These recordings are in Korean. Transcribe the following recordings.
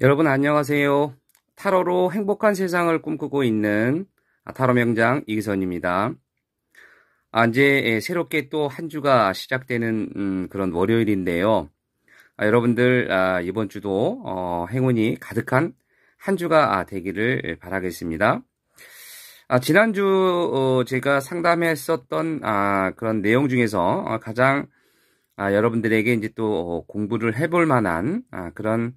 여러분 안녕하세요. 타로로 행복한 세상을 꿈꾸고 있는 아, 타로 명장 이기선입니다. 아, 이제 예, 새롭게 또 한 주가 시작되는 음, 그런 월요일인데요. 아, 여러분들 아, 이번 주도 어, 행운이 가득한 한 주가 아, 되기를 바라겠습니다. 아, 지난주 어, 제가 상담했었던 그런 내용 중에서 어, 가장 여러분들에게 이제 또 어, 공부를 해볼 만한 그런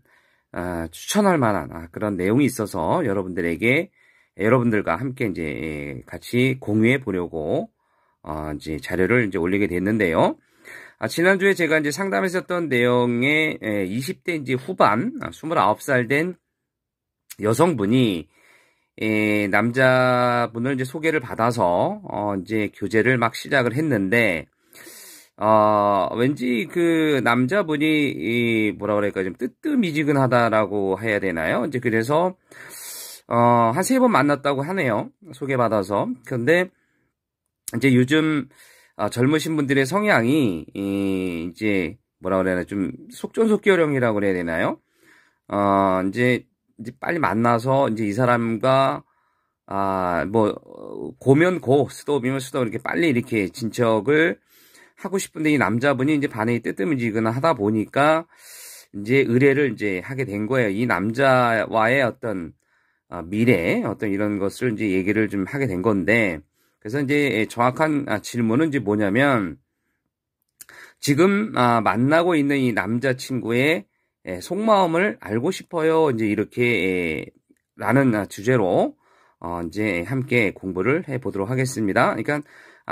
아, 추천할 만한 아, 그런 내용이 있어서 여러분들에게 예, 여러분들과 함께 이제 예, 같이 공유해 보려고 어, 이제 자료를 이제 올리게 됐는데요. 아, 지난주에 제가 이제 상담했었던 내용의 20대 예, 이제 후반, 29살 된 여성분이 남자분을 이제 소개를 받아서 어, 이제 교제를 막 시작을 했는데 어, 왠지 그 남자분이 이 뭐라 그럴까 좀 뜨뜻미지근하다라고 해야 되나요? 이제 그래서 어, 한 세 번 만났다고 하네요. 소개받아서. 근데 이제 요즘 아, 젊으신 분들의 성향이 이, 이제 뭐라 그래야 되나 좀 속전속결형이라고 그래야 되나요? 어, 이제 이제 빨리 만나서 이제 이 사람과 아, 뭐 고면 고, 수도비면 수도 이렇게 빨리 이렇게 진척을 하고 싶은데 이 남자분이 이제 반응이 뜨뜻미지거나 하다 보니까 이제 의뢰를 이제 하게 된 거예요. 이 남자와의 어떤 어, 미래 어떤 이런 것을 이제 얘기를 좀 하게 된 건데 그래서 이제 예, 정확한 아, 질문은 이제 뭐냐면 지금 아, 만나고 있는 이 남자친구의 예, 속마음을 알고 싶어요. 이제 이렇게 예, 라는 주제로 어, 이제 함께 공부를 해 보도록 하겠습니다. 그러니까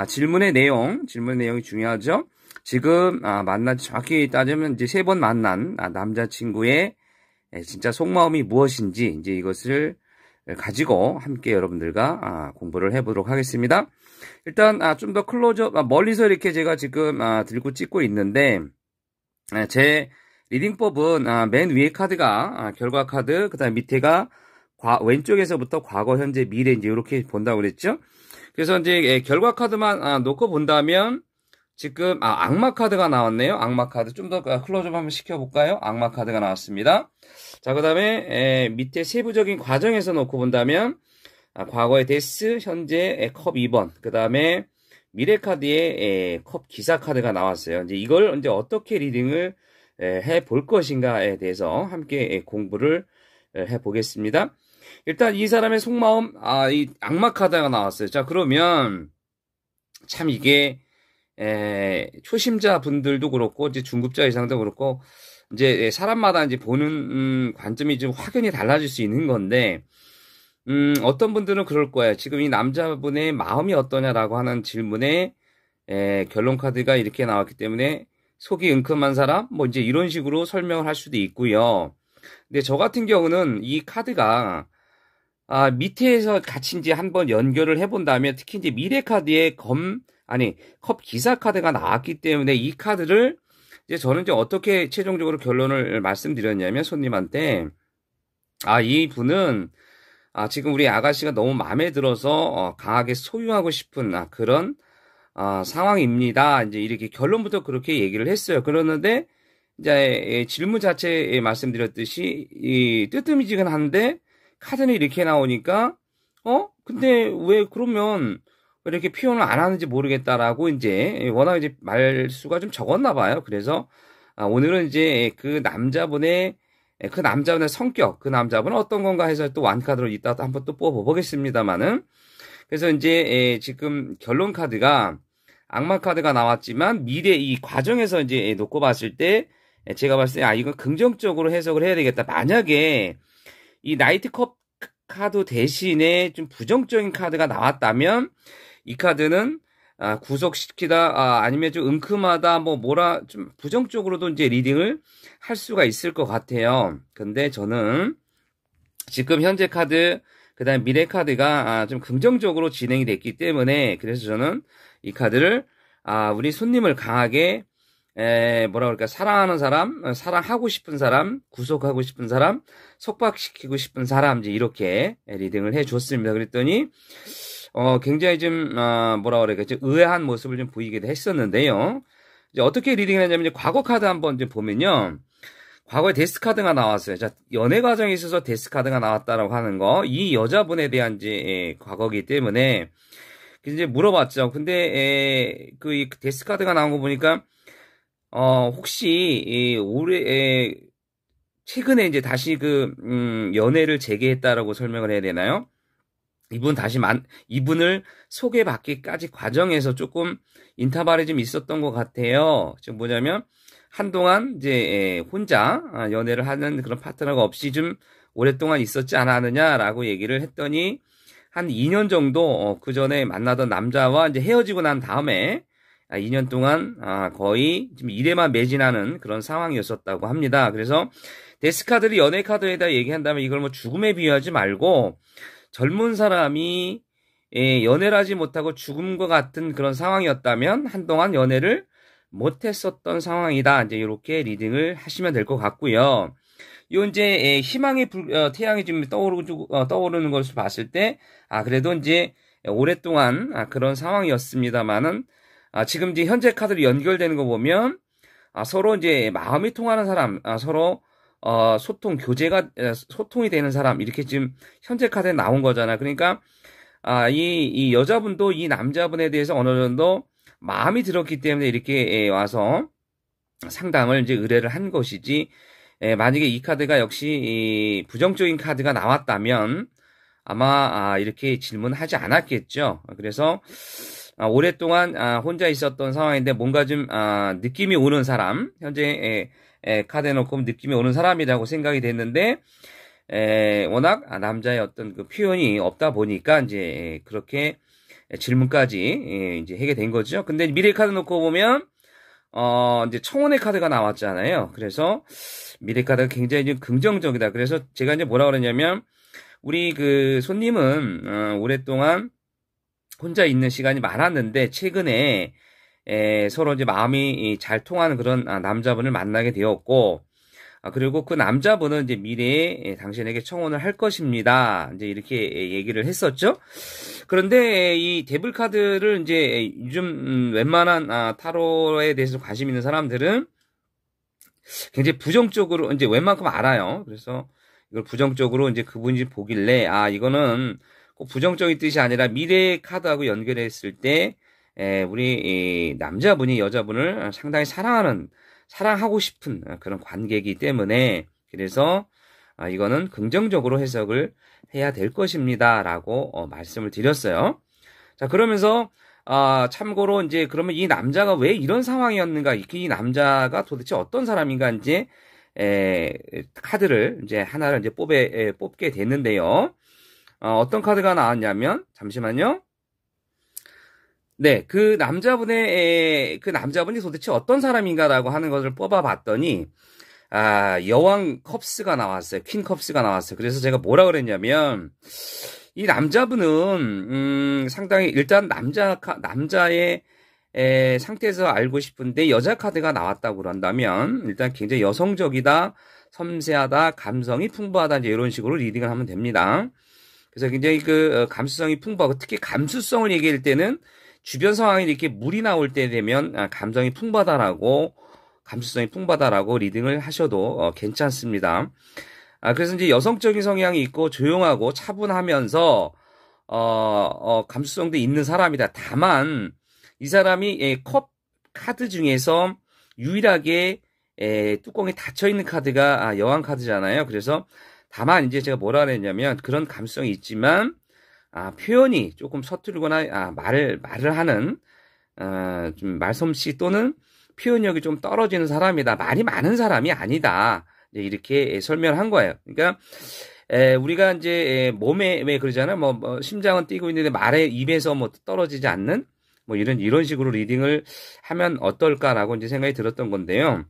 아, 질문의 내용, 질문의 내용이 중요하죠. 지금 아, 만난 정확히 따지면 이제 세 번 만난 아, 남자친구의 예, 진짜 속마음이 무엇인지 이제 이것을 가지고 함께 여러분들과 아, 공부를 해보도록 하겠습니다. 일단 아, 좀 더클로즈 아, 멀리서 이렇게 제가 지금 아, 들고 찍고 있는데 아, 제 리딩법은 아, 맨 위에 카드가 결과 카드 그다음 밑에가 과, 왼쪽에서부터 과거 현재 미래 이제 이렇게 본다고 그랬죠. 그래서 이제 예, 결과 카드만 아, 놓고 본다면 지금 아, 악마 카드가 나왔네요. 악마 카드 좀더 아, 클로즈업 한번 시켜볼까요? 악마 카드가 나왔습니다. 자 그다음에 에, 예, 밑에 세부적인 과정에서 놓고 본다면 아, 과거의 데스, 현재의 예, 컵 2번, 그다음에 미래 카드의 컵 기사 카드가 나왔어요. 이제 이걸 이제 어떻게 리딩을 해볼 것인가에 대해서 함께 공부를 해 보겠습니다. 일단 이 사람의 속마음, 아, 이 악마카드가 나왔어요. 자, 그러면 참 이게 에, 초심자 분들도 그렇고 이제 중급자 이상도 그렇고 이제 사람마다 이제 보는 음, 관점이 좀 확연히 달라질 수 있는 건데 음, 어떤 분들은 그럴 거예요. 지금 이 남자분의 마음이 어떠냐라고 하는 질문에 에, 결론 카드가 이렇게 나왔기 때문에 속이 은큼한 사람 뭐 이제 이런 식으로 설명을 할 수도 있고요. 근데 저 같은 경우는 이 카드가 아, 밑에서 같이 이제 한번 연결을 해본 다음에 특히 이제 미래카드에 검, 아니, 컵 기사 카드가 나왔기 때문에 이 카드를 이제 저는 이제 어떻게 최종적으로 결론을 말씀드렸냐면 손님한테 아, 이 분은 아, 지금 우리 아가씨가 너무 마음에 들어서 어, 강하게 소유하고 싶은 아, 그런 아, 상황입니다. 이제 이렇게 결론부터 그렇게 얘기를 했어요. 그러는데 이제 예, 질문 자체에 말씀드렸듯이 이 뜨뜨미지근한데 카드는 이렇게 나오니까 어 근데 왜 그러면 왜 이렇게 표현을 안 하는지 모르겠다라고 이제 워낙 이제 말수가 좀 적었나 봐요. 그래서 아, 오늘은 이제 그 남자분의 그 남자분의 성격, 그 남자분은 어떤 건가 해서 또 완카드로 이따 또 한번 또 뽑아보겠습니다만은 그래서 이제 예, 지금 결론 카드가 악마 카드가 나왔지만 미래 이 과정에서 이제 놓고 봤을 때 제가 봤을 때 아 이건 긍정적으로 해석을 해야 되겠다. 만약에 이 나이트컵 카드 대신에 좀 부정적인 카드가 나왔다면 이 카드는 아, 구속시키다 아, 아니면 좀 은큼하다 뭐 뭐라 좀 부정적으로도 이제 리딩을 할 수가 있을 것 같아요. 근데 저는 지금 현재 카드 그다음 미래 카드가 아, 좀 긍정적으로 진행이 됐기 때문에 그래서 저는 이 카드를 아, 우리 손님을 강하게 에, 뭐라 그럴까, 사랑하는 사람, 어, 사랑하고 싶은 사람, 구속하고 싶은 사람, 속박시키고 싶은 사람, 이제 이렇게 리딩을 해 줬습니다. 그랬더니, 어, 굉장히 좀, 어, 뭐라 그럴까, 좀 의아한 모습을 좀 보이기도 했었는데요. 이제 어떻게 리딩을 했냐면, 이제 과거 카드 한번 이 보면요. 과거에 데스 카드가 나왔어요. 자, 연애 과정에 있어서 데스 카드가 나왔다라고 하는 거, 이 여자분에 대한 이제 예, 과거기 때문에 이제 물어봤죠. 근데 에, 예, 그 데스 카드가 나온 거 보니까 어, 혹시 이 올해 에 최근에 이제 다시 그 음, 연애를 재개했다라고 설명을 해야 되나요? 이분 다시 만 이분을 소개받기까지 과정에서 조금 인터벌이 좀 있었던 것 같아요. 지금 뭐냐면 한동안 이제 혼자 아, 연애를 하는 그런 파트너가 없이 좀 오랫동안 있었지 않았느냐라고 얘기를 했더니 한 2년 정도 어, 그 전에 만나던 남자와 이제 헤어지고 난 다음에 2년 아, 동안 아, 거의 지금 일에만 매진하는 그런 상황이었었다고 합니다. 그래서 데스카들이 연애 카드에다 얘기한다면 이걸 뭐 죽음에 비유하지 말고 젊은 사람이 예, 연애를 하지 못하고 죽음과 같은 그런 상황이었다면 한동안 연애를 못했었던 상황이다. 이제 이렇게 리딩을 하시면 될 것 같고요. 요 이제 예, 희망의 불, 어, 태양이 지금 떠오르고 어, 떠오르는 것을 봤을 때 아 그래도 이제 오랫동안 아, 그런 상황이었습니다만은 아, 지금 이제 현재 카드로 연결되는 거 보면 아, 서로 이제 마음이 통하는 사람, 아, 서로 어, 소통 교제가 소통이 되는 사람 이렇게 지금 현재 카드에 나온 거잖아. 그러니까 아, 이, 이 여자분도 이 남자분에 대해서 어느 정도 마음이 들었기 때문에 이렇게 와서 상담을 이제 의뢰를 한 것이지 예, 만약에 이 카드가 역시 이 부정적인 카드가 나왔다면 아마 아, 이렇게 질문하지 않았겠죠. 그래서 아, 오랫동안 아, 혼자 있었던 상황인데 뭔가 좀 아, 느낌이 오는 사람 현재 에, 에, 카드에 놓고 느낌이 오는 사람이라고 생각이 됐는데 에, 워낙 아, 남자의 어떤 그 표현이 없다 보니까 이제 그렇게 질문까지 예, 이제 해게된 거죠. 근데 미래 카드 놓고 보면 어 이제 청원의 카드가 나왔잖아요. 그래서 미래 카드가 굉장히 좀 긍정적이다. 그래서 제가 이제 뭐라 그러냐면 우리 그 손님은 어, 오랫동안 혼자 있는 시간이 많았는데 최근에 에, 서로 이제 마음이 잘 통하는 그런 아, 남자분을 만나게 되었고 아, 그리고 그 남자분은 이제 미래에 에, 당신에게 청혼을 할 것입니다. 이제 이렇게 에, 얘기를 했었죠. 그런데 이 데블 카드를 이제 요즘 음, 웬만한 아, 타로에 대해서 관심 있는 사람들은 굉장히 부정적으로 이제 웬만큼 알아요. 그래서 이걸 부정적으로 이제 그분이 보길래 아 이거는 꼭 부정적인 뜻이 아니라 미래의 카드하고 연결했을 때 우리 남자분이 여자분을 상당히 사랑하는 사랑하고 싶은 그런 관계이기 때문에 그래서 아, 이거는 긍정적으로 해석을 해야 될 것입니다라고 어, 말씀을 드렸어요. 자 그러면서 아, 참고로 이제 그러면 이 남자가 왜 이런 상황이었는가 이 남자가 도대체 어떤 사람인가 이제 카드를 이제 하나를 이제 뽑 에, 뽑게 됐는데요. 어, 어떤 카드가 나왔냐면 잠시만요. 네, 그 남자분의 그 남자분이 도대체 어떤 사람인가라고 하는 것을 뽑아봤더니 아, 여왕 컵스가 나왔어요. 퀸 컵스가 나왔어요. 그래서 제가 뭐라 그랬냐면 이 남자분은 음, 상당히 일단 남자 남자의 에, 상태에서 알고 싶은데 여자 카드가 나왔다고 그런다면 일단 굉장히 여성적이다, 섬세하다, 감성이 풍부하다 이제 이런 식으로 리딩을 하면 됩니다. 그래서 굉장히 그 어, 감수성이 풍부하고 특히 감수성을 얘기할 때는 주변 상황에 이렇게 물이 나올 때 되면 아, 감성이 풍부하다라고 감수성이 풍부하다라고 리딩을 하셔도 어, 괜찮습니다. 아, 그래서 이제 여성적인 성향이 있고 조용하고 차분하면서 어, 어 감수성도 있는 사람이다. 다만 이 사람이 예, 컵 카드 중에서 유일하게 예, 뚜껑이 닫혀 있는 카드가 아, 여왕 카드잖아요. 그래서 다만 이제 제가 뭐라 그랬냐면 그런 감성이 있지만 아, 표현이 조금 서툴거나 아, 말을 말을 하는 어, 좀 말솜씨 또는 표현력이 좀 떨어지는 사람이다. 말이 많은 사람이 아니다. 이렇게 예, 설명한 거예요. 그러니까 에, 우리가 이제 예, 몸에 왜 그러잖아요. 뭐, 뭐 심장은 뛰고 있는데 말에 입에서 뭐 떨어지지 않는 뭐 이런 이런 식으로 리딩을 하면 어떨까라고 이제 생각이 들었던 건데요.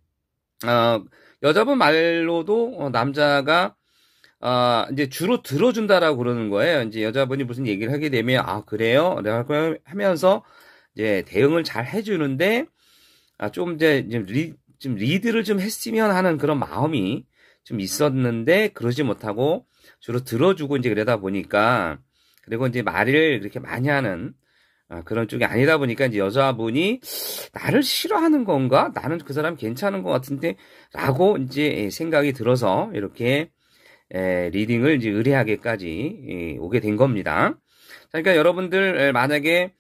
어, 여자분 말로도 어, 남자가 아, 이제 주로 들어준다라고 그러는 거예요. 이제 여자분이 무슨 얘기를 하게 되면, 아, 그래요? 라고 하면서, 이제 대응을 잘 해주는데, 아, 좀 이제, 좀, 리, 좀 리드를 좀 했으면 하는 그런 마음이 좀 있었는데, 그러지 못하고, 주로 들어주고 이제 그러다 보니까, 그리고 이제 말을 그렇게 많이 하는, 아, 그런 쪽이 아니다 보니까 이제 여자분이 나를 싫어하는 건가? 나는 그 사람 괜찮은 것 같은데? 라고 이제 생각이 들어서 이렇게 에, 예, 리딩을 이제 의뢰하게까지 에, 예, 오게 된 겁니다. 그러니까 여러분들 예, 만약에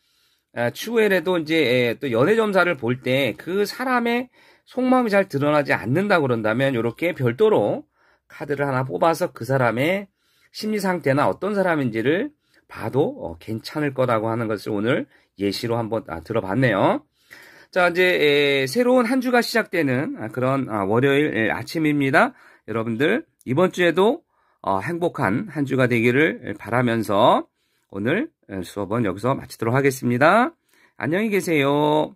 아, 추후에라도 이제 에, 또 연애 점사를 볼 때 그 사람의 속마음이 잘 드러나지 않는다 그런다면 이렇게 별도로 카드를 하나 뽑아서 그 사람의 심리 상태나 어떤 사람인지를 봐도 어, 괜찮을 거라고 하는 것을 오늘 예시로 한번 아, 들어봤네요. 자 이제 에, 새로운 한 주가 시작되는 아, 그런 아, 월요일 아침입니다. 여러분들 이번 주에도 어, 행복한 한 주가 되기를 바라면서 오늘 수업은 여기서 마치도록 하겠습니다. 안녕히 계세요.